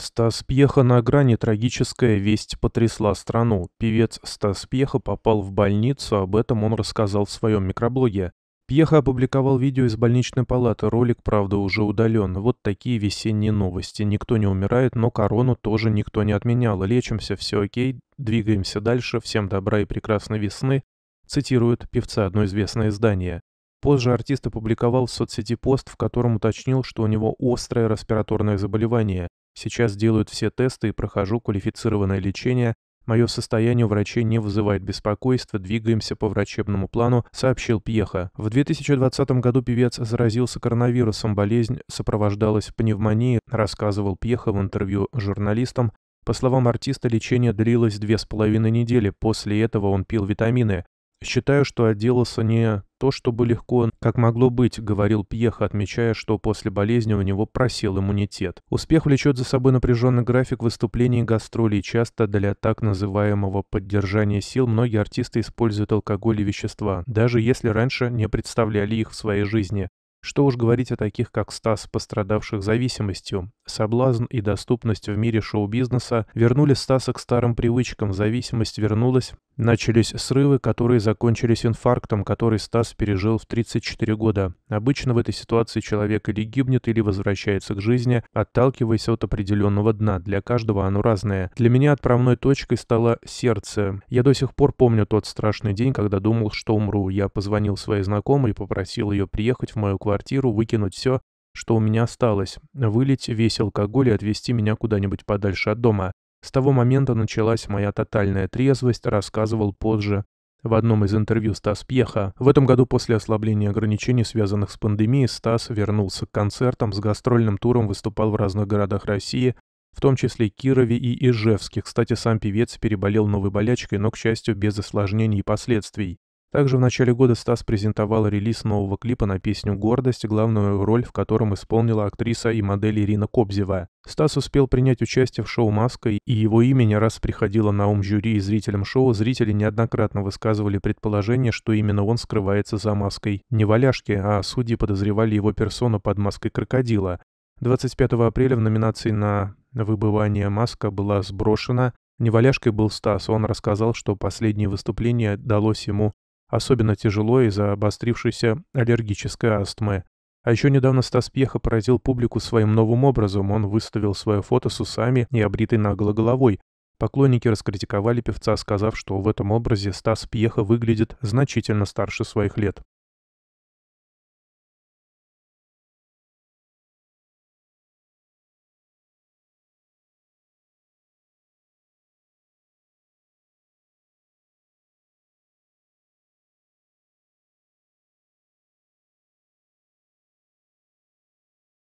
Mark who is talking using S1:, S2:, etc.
S1: Стас Пьеха на грани трагическая весть потрясла страну. Певец Стас Пьеха попал в больницу, об этом он рассказал в своем микроблоге. Пьеха опубликовал видео из больничной палаты, ролик, правда, уже удален. Вот такие весенние новости. Никто не умирает, но корону тоже никто не отменял. Лечимся, все окей, двигаемся дальше, всем добра и прекрасной весны, цитирует певца одно известное издание. Позже артист опубликовал в соцсети пост, в котором уточнил, что у него острое респираторное заболевание. Сейчас делают все тесты и прохожу квалифицированное лечение. Мое состояние у врачей не вызывает беспокойства, двигаемся по врачебному плану», — сообщил Пьеха. В 2020 году певец заразился коронавирусом, болезнь сопровождалась пневмонией, рассказывал Пьеха в интервью журналистам. По словам артиста, лечение длилось две с половиной недели, после этого он пил витамины. «Считаю, что отделался не то, чтобы легко, как могло быть, говорил Пьеха, отмечая, что после болезни у него просел иммунитет. Успех влечет за собой напряженный график выступлений и гастролей. Часто для так называемого поддержания сил многие артисты используют алкоголь и вещества, даже если раньше не представляли их в своей жизни. Что уж говорить о таких, как Стас, пострадавших зависимостью. Соблазн и доступность в мире шоу-бизнеса вернули Стаса к старым привычкам, зависимость вернулась Начались срывы, которые закончились инфарктом, который Стас пережил в 34 года. Обычно в этой ситуации человек или гибнет, или возвращается к жизни, отталкиваясь от определенного дна. Для каждого оно разное. Для меня отправной точкой стало сердце. Я до сих пор помню тот страшный день, когда думал, что умру. Я позвонил своей знакомой и попросил ее приехать в мою квартиру, выкинуть все, что у меня осталось, вылить весь алкоголь и отвезти меня куда-нибудь подальше от дома. С того момента началась моя тотальная трезвость, рассказывал позже в одном из интервью Стас Пьеха. В этом году после ослабления ограничений, связанных с пандемией, Стас вернулся к концертам, с гастрольным туром выступал в разных городах России, в том числе Кирове и Ижевске. Кстати, сам певец переболел новой болячкой, но, к счастью, без осложнений и последствий. Также в начале года Стас презентовал релиз нового клипа на песню «Гордость», главную роль в котором исполнила актриса и модель Ирина Кобзева. Стас успел принять участие в шоу «Маска», и его имя не раз приходило на ум жюри и зрителям шоу, зрители неоднократно высказывали предположение, что именно он скрывается за маской. Не валяшки, а судьи подозревали его персону под маской крокодила. 25 апреля в номинации на «Выбывание маска» была сброшена. Неваляшкой был Стас, он рассказал, что последнее выступление далось ему Особенно тяжело из-за обострившейся аллергической астмы. А еще недавно Стас Пьеха поразил публику своим новым образом. Он выставил свое фото с усами и обритой нагло головой. Поклонники раскритиковали певца, сказав, что в этом образе Стас Пьеха выглядит значительно старше своих лет.